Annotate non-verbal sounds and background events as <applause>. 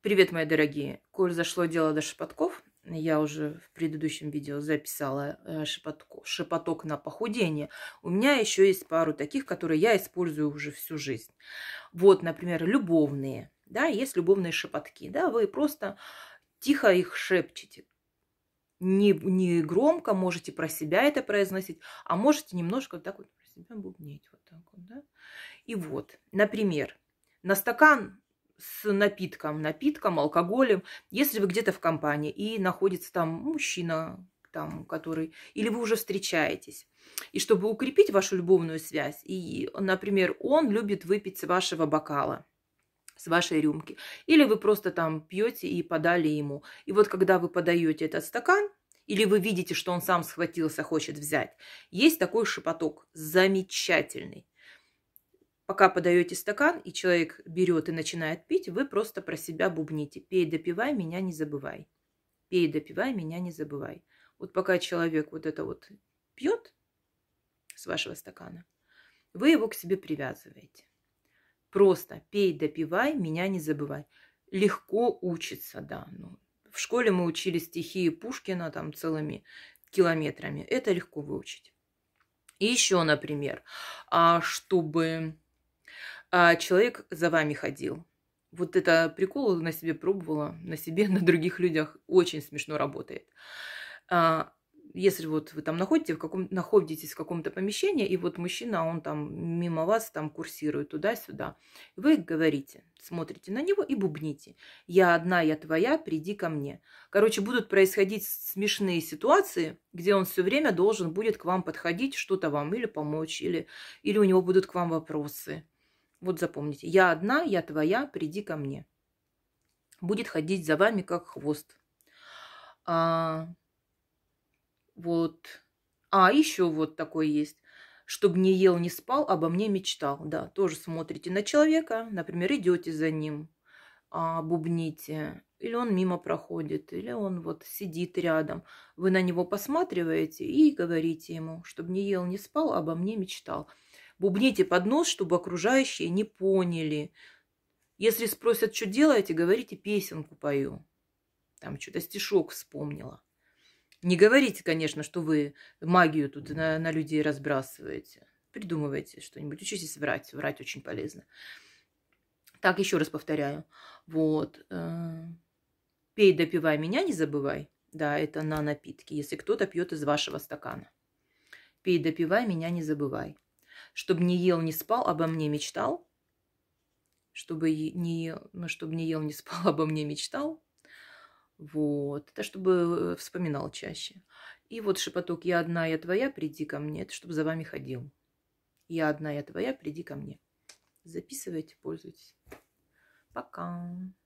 Привет, мои дорогие! Коль зашло дело до шепотков, я уже в предыдущем видео записала э, шепотко, шепоток на похудение. У меня еще есть пару таких, которые я использую уже всю жизнь. Вот, например, любовные. Да, есть любовные шепотки. Да, вы просто тихо их шепчете. Не, не громко можете про себя это произносить, а можете немножко вот так вот про себя бубнить. Вот так вот, да? И вот, например, на стакан с напитком, напитком, алкоголем, если вы где-то в компании и находится там мужчина, там, который, или вы уже встречаетесь. И чтобы укрепить вашу любовную связь, и, например, он любит выпить с вашего бокала, с вашей рюмки, или вы просто там пьете и подали ему. И вот когда вы подаете этот стакан, или вы видите, что он сам схватился, хочет взять, есть такой шепоток замечательный Пока подаете стакан, и человек берет и начинает пить, вы просто про себя бубните. Пей, допивай, меня не забывай. Пей, допивай, меня не забывай. Вот пока человек вот это вот пьет с вашего стакана, вы его к себе привязываете. Просто пей, допивай, меня не забывай. Легко учится, да. Ну, в школе мы учили стихи Пушкина там целыми километрами. Это легко выучить. И еще, например, а чтобы а человек за вами ходил. Вот это прикол на себе пробовала, на себе, <laughs> на других людях очень смешно работает. А, если вот вы там находите, в каком, находитесь в каком-то помещении, и вот мужчина, он там мимо вас там курсирует туда-сюда, вы говорите, смотрите на него и бубните. «Я одна, я твоя, приди ко мне». Короче, будут происходить смешные ситуации, где он все время должен будет к вам подходить, что-то вам или помочь, или, или у него будут к вам вопросы. Вот запомните, я одна, я твоя, приди ко мне. Будет ходить за вами, как хвост. А, вот. А, еще вот такой есть. Чтобы не ел, не спал, обо мне мечтал. Да, тоже смотрите на человека, например, идете за ним, а, бубните, или он мимо проходит, или он вот сидит рядом. Вы на него посматриваете и говорите ему, чтобы не ел, не спал, обо мне мечтал. Бубните под нос, чтобы окружающие не поняли. Если спросят, что делаете, говорите, песенку пою. Там что-то стишок вспомнила. Не говорите, конечно, что вы магию тут на, на людей разбрасываете. Придумывайте что-нибудь. Учитесь врать. Врать очень полезно. Так, еще раз повторяю. Вот. Э, Пей, допивай меня, не забывай. Да, это на напитки, если кто-то пьет из вашего стакана. Пей, допивай меня, не забывай чтобы не ел, не спал, обо мне мечтал. Чтобы не, ну, чтобы не ел, не спал, <laughs> обо мне мечтал. Вот. Это чтобы вспоминал чаще. И вот шепоток «Я одна, я твоя, приди ко мне». Это чтобы за вами ходил. «Я одна, я твоя, приди ко мне». Записывайте, пользуйтесь. Пока.